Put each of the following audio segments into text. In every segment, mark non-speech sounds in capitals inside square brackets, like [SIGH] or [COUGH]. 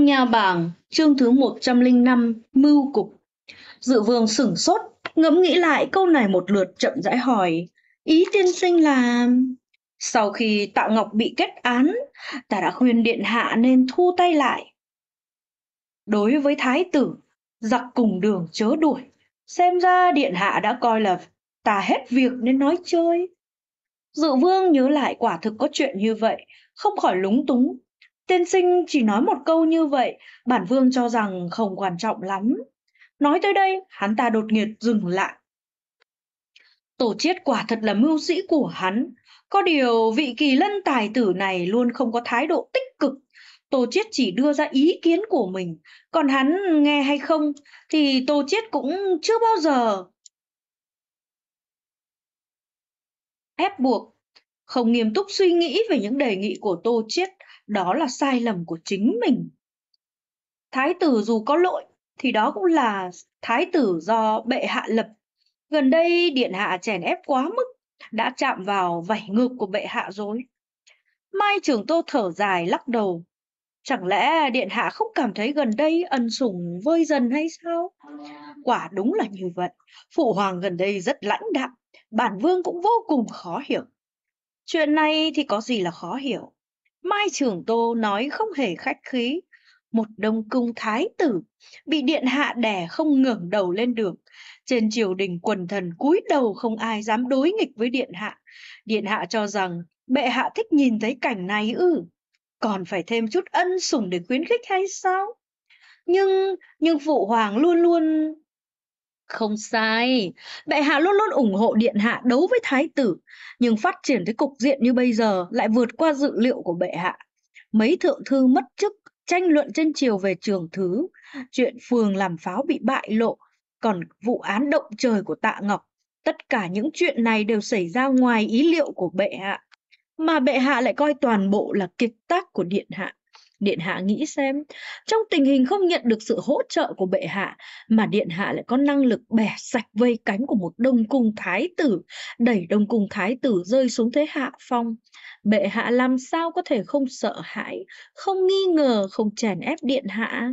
Lăng Nha Bảng, chương thứ 105, Mưu Cục. Dự vương sửng sốt, ngẫm nghĩ lại câu này một lượt chậm rãi hỏi. Ý tiên sinh là... Sau khi Tạ Ngọc bị kết án, ta đã khuyên Điện Hạ nên thu tay lại. Đối với Thái tử, giặc cùng đường chớ đuổi. Xem ra Điện Hạ đã coi là ta hết việc nên nói chơi. Dự vương nhớ lại quả thực có chuyện như vậy, không khỏi lúng túng, Tiên sinh chỉ nói một câu như vậy, bản vương cho rằng không quan trọng lắm. Nói tới đây, hắn ta đột ngột dừng lại. Tổ chiết quả thật là mưu sĩ của hắn. Có điều vị kỳ lân tài tử này luôn không có thái độ tích cực. Tổ chiết chỉ đưa ra ý kiến của mình. Còn hắn nghe hay không thì tổ chiết cũng chưa bao giờ ép buộc. Không nghiêm túc suy nghĩ về những đề nghị của Tô Chiết, đó là sai lầm của chính mình thái tử dù có lỗi thì đó cũng là thái tử do bệ hạ lập gần đây điện hạ chèn ép quá mức đã chạm vào vảy ngực của bệ hạ rồi mai trường tô thở dài lắc đầu chẳng lẽ điện hạ không cảm thấy gần đây ân sủng vơi dần hay sao quả đúng là như vậy phụ hoàng gần đây rất lãnh đạm bản vương cũng vô cùng khó hiểu chuyện này thì có gì là khó hiểu Mai Trường Tô nói không hề khách khí, một đông cung thái tử bị điện hạ đẻ không ngẩng đầu lên được. Trên triều đình quần thần cúi đầu không ai dám đối nghịch với điện hạ. Điện hạ cho rằng bệ hạ thích nhìn thấy cảnh này ư? Còn phải thêm chút ân sủng để khuyến khích hay sao? Nhưng nhưng phụ hoàng luôn luôn không sai, bệ hạ luôn luôn ủng hộ điện hạ đấu với thái tử, nhưng phát triển tới cục diện như bây giờ lại vượt qua dự liệu của bệ hạ. Mấy thượng thư mất chức, tranh luận trên triều về trường thứ, chuyện phường làm pháo bị bại lộ, còn vụ án động trời của Tạ Ngọc, tất cả những chuyện này đều xảy ra ngoài ý liệu của bệ hạ, mà bệ hạ lại coi toàn bộ là kiệt tác của điện hạ. Điện hạ nghĩ xem, trong tình hình không nhận được sự hỗ trợ của bệ hạ, mà điện hạ lại có năng lực bẻ sạch vây cánh của một đông cung thái tử, đẩy đông cung thái tử rơi xuống thế hạ phong. Bệ hạ làm sao có thể không sợ hãi, không nghi ngờ, không chèn ép điện hạ?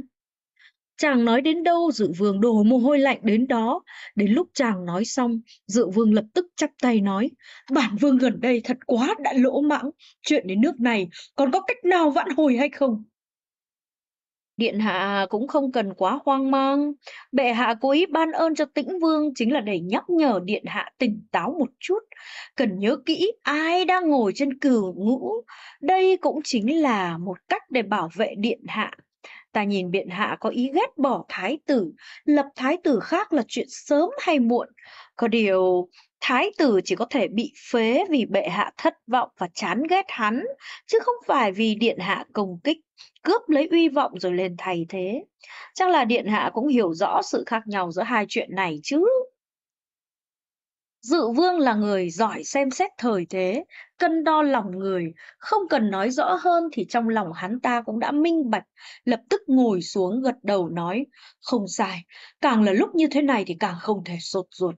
Chàng nói đến đâu dự vương đổ mồ hôi lạnh đến đó. Đến lúc chàng nói xong, dự vương lập tức chắp tay nói. Bản vương gần đây thật quá đã lỗ mãng. Chuyện đến nước này còn có cách nào vãn hồi hay không? Điện hạ cũng không cần quá hoang mang. Bệ hạ cố ý ban ơn cho tĩnh vương chính là để nhắc nhở điện hạ tỉnh táo một chút. Cần nhớ kỹ ai đang ngồi trên cửu ngũ. Đây cũng chính là một cách để bảo vệ điện hạ Ta nhìn biện hạ có ý ghét bỏ thái tử, lập thái tử khác là chuyện sớm hay muộn. Có điều, thái tử chỉ có thể bị phế vì bệ hạ thất vọng và chán ghét hắn, chứ không phải vì điện hạ công kích, cướp lấy uy vọng rồi lên thay thế. Chắc là điện hạ cũng hiểu rõ sự khác nhau giữa hai chuyện này chứ. Dự vương là người giỏi xem xét thời thế, cân đo lòng người, không cần nói rõ hơn thì trong lòng hắn ta cũng đã minh bạch, lập tức ngồi xuống gật đầu nói, không sai, càng là lúc như thế này thì càng không thể sột ruột.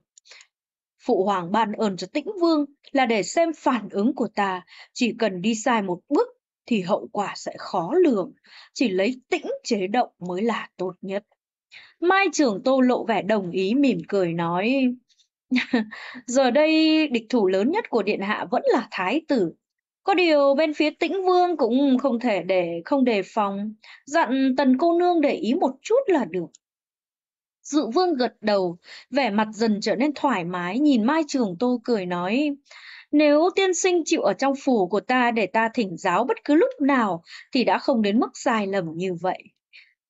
Phụ hoàng ban ơn cho tĩnh vương là để xem phản ứng của ta, chỉ cần đi sai một bước thì hậu quả sẽ khó lường, chỉ lấy tĩnh chế động mới là tốt nhất. Mai trưởng tô lộ vẻ đồng ý mỉm cười nói, [LAUGHS] Giờ đây địch thủ lớn nhất của điện hạ vẫn là thái tử. Có điều bên phía tĩnh vương cũng không thể để không đề phòng, dặn tần cô nương để ý một chút là được. Dự vương gật đầu, vẻ mặt dần trở nên thoải mái, nhìn Mai Trường Tô cười nói, nếu tiên sinh chịu ở trong phủ của ta để ta thỉnh giáo bất cứ lúc nào thì đã không đến mức sai lầm như vậy.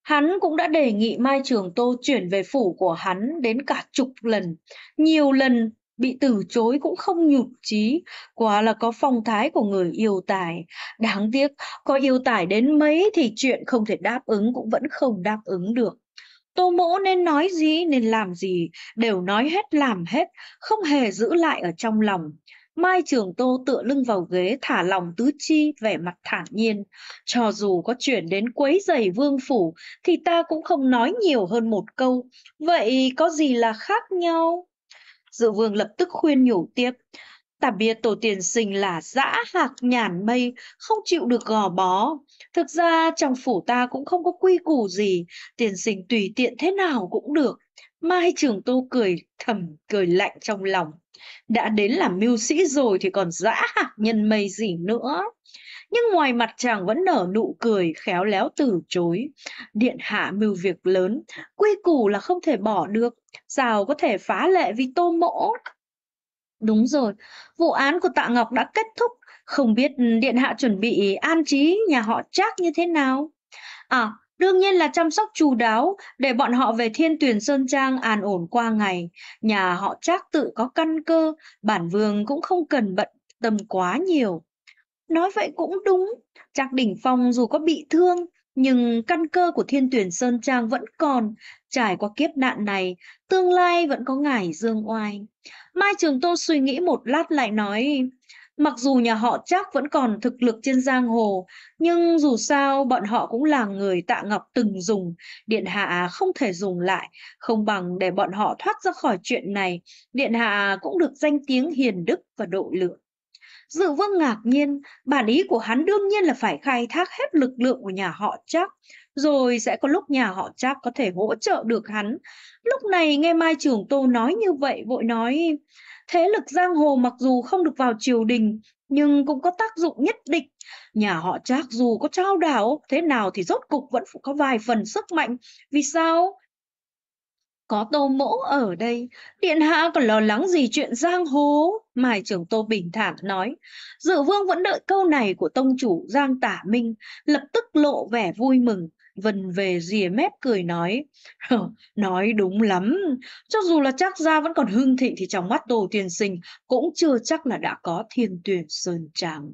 Hắn cũng đã đề nghị Mai Trường Tô chuyển về phủ của hắn đến cả chục lần, nhiều lần bị từ chối cũng không nhụt chí, quả là có phong thái của người yêu tài. Đáng tiếc, có yêu tài đến mấy thì chuyện không thể đáp ứng cũng vẫn không đáp ứng được. Tô mỗ nên nói gì nên làm gì, đều nói hết làm hết, không hề giữ lại ở trong lòng. Mai Trường Tô tựa lưng vào ghế thả lòng tứ chi vẻ mặt thản nhiên. Cho dù có chuyển đến quấy giày vương phủ thì ta cũng không nói nhiều hơn một câu. Vậy có gì là khác nhau? Dự vương lập tức khuyên nhủ tiếp. Ta biết tổ tiền sinh là dã hạc nhàn mây, không chịu được gò bó. Thực ra trong phủ ta cũng không có quy củ gì, tiền sinh tùy tiện thế nào cũng được. Mai Trường tô cười thầm, cười lạnh trong lòng. Đã đến làm mưu sĩ rồi thì còn dã hạt nhân mây gì nữa. Nhưng ngoài mặt chàng vẫn nở nụ cười, khéo léo từ chối. Điện hạ mưu việc lớn, quy củ là không thể bỏ được, rào có thể phá lệ vì tô mỗ. Đúng rồi, vụ án của Tạ Ngọc đã kết thúc, không biết Điện hạ chuẩn bị an trí nhà họ Trác như thế nào. À, Đương nhiên là chăm sóc chu đáo, để bọn họ về thiên tuyền Sơn Trang an ổn qua ngày. Nhà họ trác tự có căn cơ, bản vương cũng không cần bận tâm quá nhiều. Nói vậy cũng đúng, Trác Đỉnh Phong dù có bị thương, nhưng căn cơ của thiên tuyển Sơn Trang vẫn còn, trải qua kiếp nạn này, tương lai vẫn có ngải dương oai. Mai Trường Tô suy nghĩ một lát lại nói, Mặc dù nhà họ chắc vẫn còn thực lực trên giang hồ, nhưng dù sao bọn họ cũng là người Tạ Ngọc từng dùng, Điện Hạ không thể dùng lại, không bằng để bọn họ thoát ra khỏi chuyện này, Điện Hạ cũng được danh tiếng hiền đức và độ lượng. Dự vương ngạc nhiên, bản ý của hắn đương nhiên là phải khai thác hết lực lượng của nhà họ chắc rồi sẽ có lúc nhà họ chắc có thể hỗ trợ được hắn. Lúc này nghe Mai Trường Tô nói như vậy vội nói, Thế lực giang hồ mặc dù không được vào triều đình, nhưng cũng có tác dụng nhất định. Nhà họ Trác dù có trao đảo thế nào thì rốt cục vẫn có vài phần sức mạnh. Vì sao? Có tô mỗ ở đây, điện hạ còn lo lắng gì chuyện giang hồ? Mai trưởng tô bình thản nói. Dự vương vẫn đợi câu này của tông chủ Giang Tả Minh, lập tức lộ vẻ vui mừng vần về rìa mép cười nói, nói đúng lắm, cho dù là chắc gia vẫn còn hưng thịnh thì trong mắt tổ Tiên Sinh cũng chưa chắc là đã có thiên tuyển sơn tràng.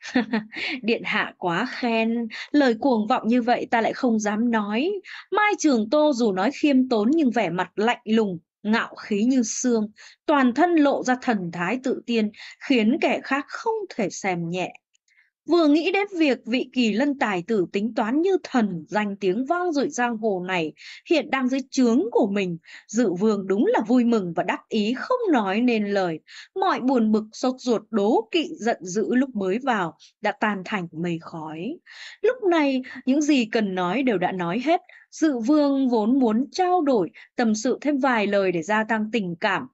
[LAUGHS] Điện hạ quá khen, lời cuồng vọng như vậy ta lại không dám nói. Mai Trường Tô dù nói khiêm tốn nhưng vẻ mặt lạnh lùng, ngạo khí như xương, toàn thân lộ ra thần thái tự tiên, khiến kẻ khác không thể xem nhẹ. Vừa nghĩ đến việc vị kỳ lân tài tử tính toán như thần danh tiếng vang dội giang hồ này hiện đang dưới trướng của mình, dự vương đúng là vui mừng và đắc ý không nói nên lời. Mọi buồn bực sốt ruột đố kỵ giận dữ lúc mới vào đã tan thành mây khói. Lúc này những gì cần nói đều đã nói hết, dự vương vốn muốn trao đổi, tâm sự thêm vài lời để gia tăng tình cảm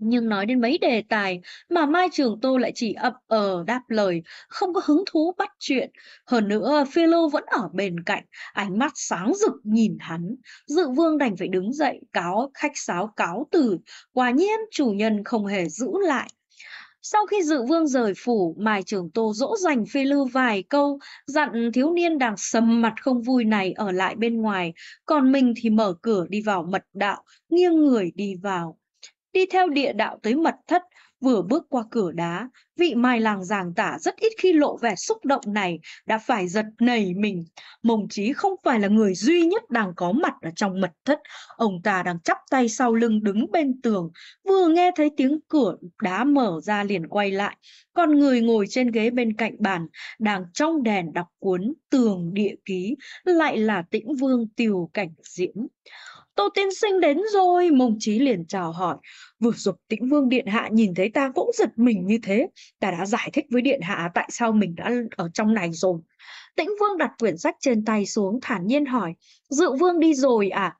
nhưng nói đến mấy đề tài mà Mai Trường Tô lại chỉ ậm ờ đáp lời, không có hứng thú bắt chuyện. Hơn nữa, phi Lô vẫn ở bên cạnh, ánh mắt sáng rực nhìn hắn. Dự vương đành phải đứng dậy, cáo khách sáo cáo từ. Quả nhiên, chủ nhân không hề giữ lại. Sau khi dự vương rời phủ, Mai Trường Tô dỗ dành phi lưu vài câu, dặn thiếu niên đang sầm mặt không vui này ở lại bên ngoài, còn mình thì mở cửa đi vào mật đạo, nghiêng người đi vào đi theo địa đạo tới mật thất vừa bước qua cửa đá Vị Mai Làng giảng tả rất ít khi lộ vẻ xúc động này đã phải giật nảy mình. Mông Chí không phải là người duy nhất đang có mặt ở trong mật thất. Ông ta đang chắp tay sau lưng đứng bên tường, vừa nghe thấy tiếng cửa đá mở ra liền quay lại. Còn người ngồi trên ghế bên cạnh bàn, đang trong đèn đọc cuốn Tường Địa Ký, lại là tĩnh vương Tiều Cảnh Diễm. Tô tiên sinh đến rồi, mông trí liền chào hỏi. Vừa dục tĩnh vương điện hạ nhìn thấy ta cũng giật mình như thế, ta đã giải thích với điện hạ tại sao mình đã ở trong này rồi. Tĩnh Vương đặt quyển sách trên tay xuống thản nhiên hỏi, Dự Vương đi rồi à?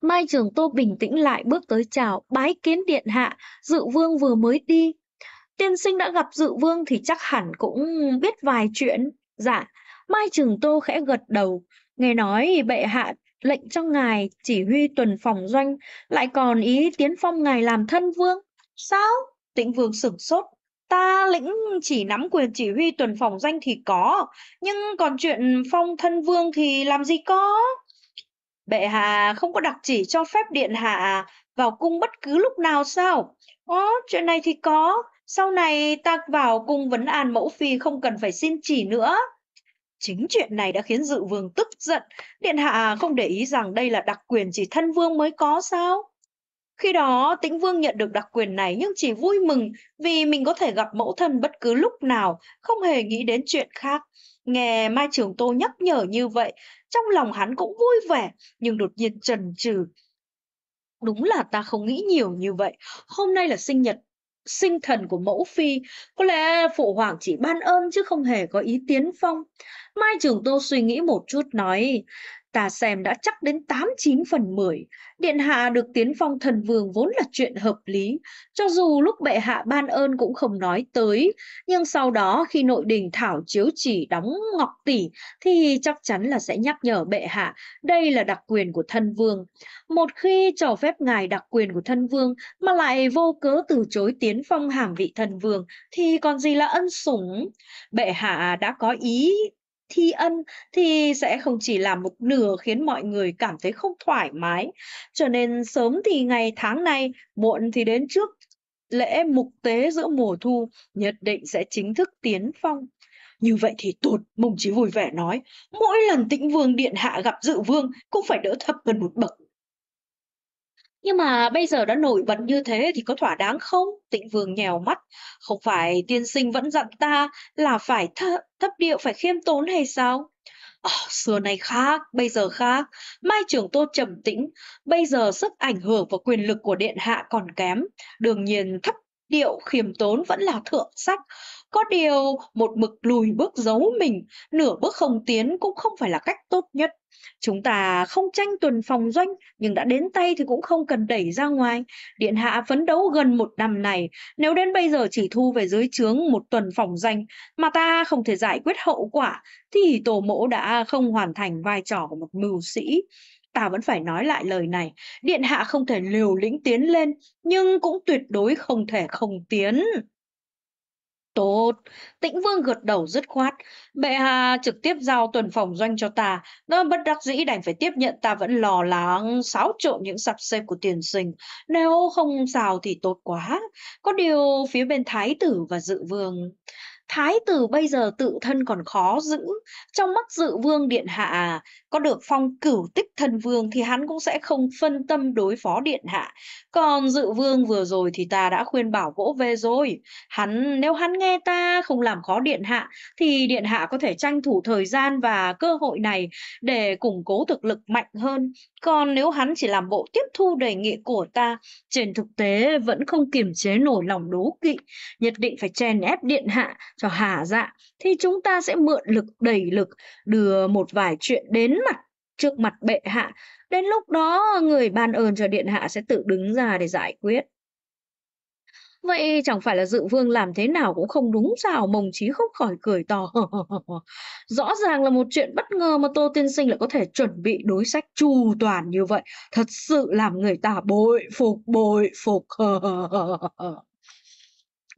Mai Trường Tô bình tĩnh lại bước tới chào, bái kiến điện hạ, Dự Vương vừa mới đi. Tiên sinh đã gặp Dự Vương thì chắc hẳn cũng biết vài chuyện. Dạ, Mai Trường Tô khẽ gật đầu, nghe nói bệ hạ lệnh cho ngài chỉ huy tuần phòng doanh, lại còn ý tiến phong ngài làm thân vương. Sao? Tĩnh Vương sửng sốt, ta lĩnh chỉ nắm quyền chỉ huy tuần phòng danh thì có, nhưng còn chuyện phong thân vương thì làm gì có. Bệ hạ không có đặc chỉ cho phép điện hạ vào cung bất cứ lúc nào sao? Ồ, chuyện này thì có, sau này ta vào cung vấn an mẫu phi không cần phải xin chỉ nữa. Chính chuyện này đã khiến dự vương tức giận, điện hạ không để ý rằng đây là đặc quyền chỉ thân vương mới có sao? Khi đó, Tĩnh Vương nhận được đặc quyền này nhưng chỉ vui mừng vì mình có thể gặp mẫu thân bất cứ lúc nào, không hề nghĩ đến chuyện khác. Nghe Mai Trường Tô nhắc nhở như vậy, trong lòng hắn cũng vui vẻ, nhưng đột nhiên trần trừ. Đúng là ta không nghĩ nhiều như vậy, hôm nay là sinh nhật sinh thần của mẫu phi, có lẽ phụ hoàng chỉ ban ơn chứ không hề có ý tiến phong. Mai Trường Tô suy nghĩ một chút nói, ta xem đã chắc đến 89 phần 10. Điện hạ được tiến phong thần vương vốn là chuyện hợp lý, cho dù lúc bệ hạ ban ơn cũng không nói tới, nhưng sau đó khi nội đình thảo chiếu chỉ đóng ngọc tỷ thì chắc chắn là sẽ nhắc nhở bệ hạ, đây là đặc quyền của thân vương. Một khi cho phép ngài đặc quyền của thân vương mà lại vô cớ từ chối tiến phong hàm vị thần vương thì còn gì là ân sủng. Bệ hạ đã có ý thi ân thì sẽ không chỉ là một nửa khiến mọi người cảm thấy không thoải mái. Cho nên sớm thì ngày tháng này, muộn thì đến trước lễ mục tế giữa mùa thu nhất định sẽ chính thức tiến phong. Như vậy thì tụt, mông chí vui vẻ nói, mỗi lần tĩnh vương điện hạ gặp dự vương cũng phải đỡ thấp hơn một bậc nhưng mà bây giờ đã nổi bật như thế thì có thỏa đáng không? Tịnh Vương nhèo mắt. Không phải tiên sinh vẫn dặn ta là phải th thấp điệu, phải khiêm tốn hay sao? Oh, xưa này khác, bây giờ khác. Mai trưởng tô trầm tĩnh, bây giờ sức ảnh hưởng và quyền lực của điện hạ còn kém. Đương nhiên thấp điệu khiêm tốn vẫn là thượng sách. Có điều, một mực lùi bước giấu mình, nửa bước không tiến cũng không phải là cách tốt nhất. Chúng ta không tranh tuần phòng doanh, nhưng đã đến tay thì cũng không cần đẩy ra ngoài. Điện hạ phấn đấu gần một năm này, nếu đến bây giờ chỉ thu về dưới trướng một tuần phòng doanh mà ta không thể giải quyết hậu quả, thì tổ mẫu đã không hoàn thành vai trò của một mưu sĩ ta vẫn phải nói lại lời này, điện hạ không thể liều lĩnh tiến lên, nhưng cũng tuyệt đối không thể không tiến. Tốt, tĩnh vương gật đầu dứt khoát, bệ hạ trực tiếp giao tuần phòng doanh cho ta, nó bất đắc dĩ đành phải tiếp nhận ta vẫn lo lắng, xáo trộn những sập xếp của tiền sinh, nếu không xào thì tốt quá, có điều phía bên thái tử và dự vương thái tử bây giờ tự thân còn khó giữ trong mắt dự vương điện hạ có được phong cửu tích thân vương thì hắn cũng sẽ không phân tâm đối phó điện hạ còn dự vương vừa rồi thì ta đã khuyên bảo vỗ về rồi hắn nếu hắn nghe ta không làm khó điện hạ thì điện hạ có thể tranh thủ thời gian và cơ hội này để củng cố thực lực mạnh hơn còn nếu hắn chỉ làm bộ tiếp thu đề nghị của ta trên thực tế vẫn không kiềm chế nổi lòng đố kỵ nhất định phải chèn ép điện hạ cho hà dạ thì chúng ta sẽ mượn lực đẩy lực đưa một vài chuyện đến mặt trước mặt bệ hạ đến lúc đó người ban ơn cho điện hạ sẽ tự đứng ra để giải quyết Vậy chẳng phải là dự vương làm thế nào cũng không đúng sao mông trí không khỏi cười to. [LAUGHS] Rõ ràng là một chuyện bất ngờ mà Tô Tiên Sinh lại có thể chuẩn bị đối sách chu toàn như vậy. Thật sự làm người ta bội phục, bội phục. [LAUGHS]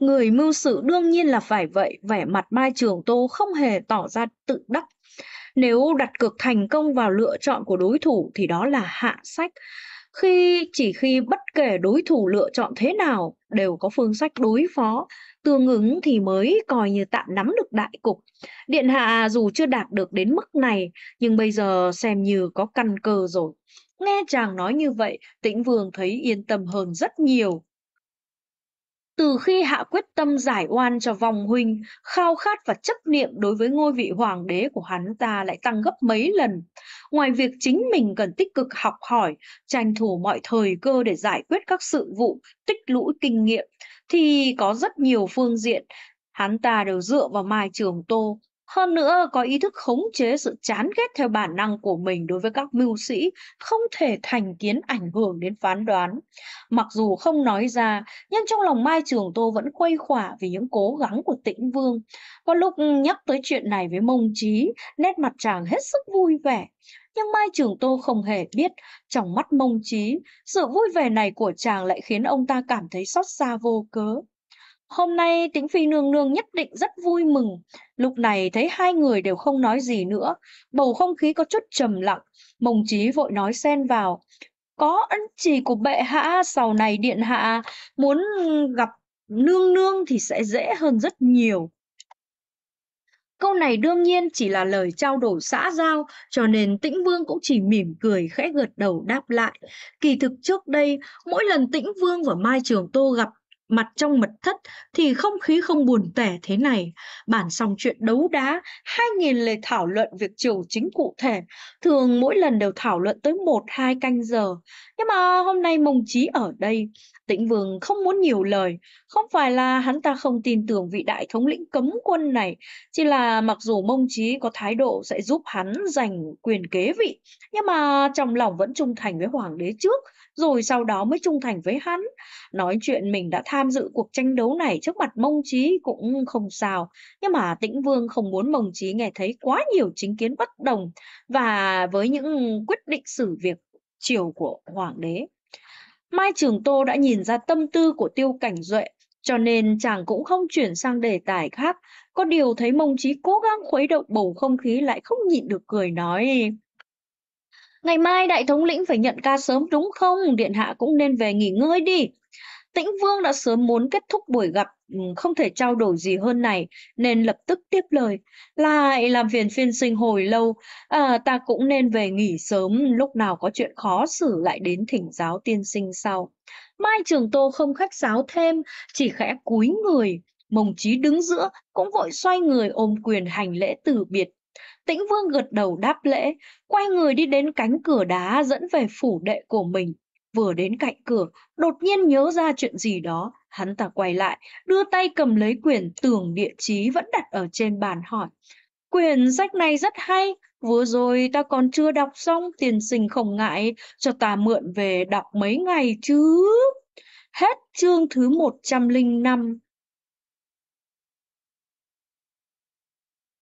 Người mưu sự đương nhiên là phải vậy, vẻ mặt Mai Trường Tô không hề tỏ ra tự đắc. Nếu đặt cược thành công vào lựa chọn của đối thủ thì đó là hạ sách. Khi chỉ khi bất kể đối thủ lựa chọn thế nào đều có phương sách đối phó, tương ứng thì mới coi như tạm nắm được đại cục. Điện hạ dù chưa đạt được đến mức này, nhưng bây giờ xem như có căn cơ rồi. Nghe chàng nói như vậy, tĩnh vương thấy yên tâm hơn rất nhiều. Từ khi hạ quyết tâm giải oan cho vong huynh, khao khát và chấp niệm đối với ngôi vị hoàng đế của hắn ta lại tăng gấp mấy lần. Ngoài việc chính mình cần tích cực học hỏi, tranh thủ mọi thời cơ để giải quyết các sự vụ, tích lũy kinh nghiệm, thì có rất nhiều phương diện hắn ta đều dựa vào Mai Trường Tô hơn nữa, có ý thức khống chế sự chán ghét theo bản năng của mình đối với các mưu sĩ không thể thành kiến ảnh hưởng đến phán đoán. Mặc dù không nói ra, nhưng trong lòng Mai Trường Tô vẫn quay khỏa vì những cố gắng của tĩnh vương. Có lúc nhắc tới chuyện này với mông trí, nét mặt chàng hết sức vui vẻ. Nhưng Mai Trường Tô không hề biết, trong mắt mông trí, sự vui vẻ này của chàng lại khiến ông ta cảm thấy xót xa vô cớ. Hôm nay Tĩnh Phi nương nương nhất định rất vui mừng. Lúc này thấy hai người đều không nói gì nữa, bầu không khí có chút trầm lặng, mông trí vội nói xen vào. Có ân chỉ của bệ hạ, sau này điện hạ muốn gặp nương nương thì sẽ dễ hơn rất nhiều. Câu này đương nhiên chỉ là lời trao đổi xã giao, cho nên Tĩnh Vương cũng chỉ mỉm cười khẽ gật đầu đáp lại. Kỳ thực trước đây, mỗi lần Tĩnh Vương và Mai Trường Tô gặp mặt trong mật thất thì không khí không buồn tẻ thế này. Bản xong chuyện đấu đá, hai nghìn lời thảo luận việc triều chính cụ thể, thường mỗi lần đều thảo luận tới một hai canh giờ. Nhưng mà hôm nay Mông Chí ở đây, Tĩnh Vương không muốn nhiều lời, không phải là hắn ta không tin tưởng vị đại thống lĩnh cấm quân này, chỉ là mặc dù Mông Chí có thái độ sẽ giúp hắn giành quyền kế vị, nhưng mà trong lòng vẫn trung thành với hoàng đế trước, rồi sau đó mới trung thành với hắn. Nói chuyện mình đã tham dự cuộc tranh đấu này trước mặt Mông Chí cũng không sao, nhưng mà Tĩnh Vương không muốn Mông Chí nghe thấy quá nhiều chính kiến bất đồng và với những quyết định xử việc triều của hoàng đế. Mai Trường Tô đã nhìn ra tâm tư của Tiêu Cảnh Duệ, cho nên chàng cũng không chuyển sang đề tài khác, có điều thấy Mông trí cố gắng khuấy động bầu không khí lại không nhịn được cười nói. Ngày mai đại thống lĩnh phải nhận ca sớm đúng không? Điện hạ cũng nên về nghỉ ngơi đi. Tĩnh Vương đã sớm muốn kết thúc buổi gặp ừ, không thể trao đổi gì hơn này, nên lập tức tiếp lời. Lại làm phiền phiên sinh hồi lâu, à, ta cũng nên về nghỉ sớm, lúc nào có chuyện khó xử lại đến thỉnh giáo tiên sinh sau. Mai Trường Tô không khách sáo thêm, chỉ khẽ cúi người. Mông Chí đứng giữa cũng vội xoay người ôm quyền hành lễ từ biệt. Tĩnh Vương gật đầu đáp lễ, quay người đi đến cánh cửa đá dẫn về phủ đệ của mình. Vừa đến cạnh cửa, đột nhiên nhớ ra chuyện gì đó, hắn ta quay lại, đưa tay cầm lấy quyển tường địa chí vẫn đặt ở trên bàn hỏi. Quyển sách này rất hay, vừa rồi ta còn chưa đọc xong, tiền sinh không ngại, cho ta mượn về đọc mấy ngày chứ. Hết chương thứ 105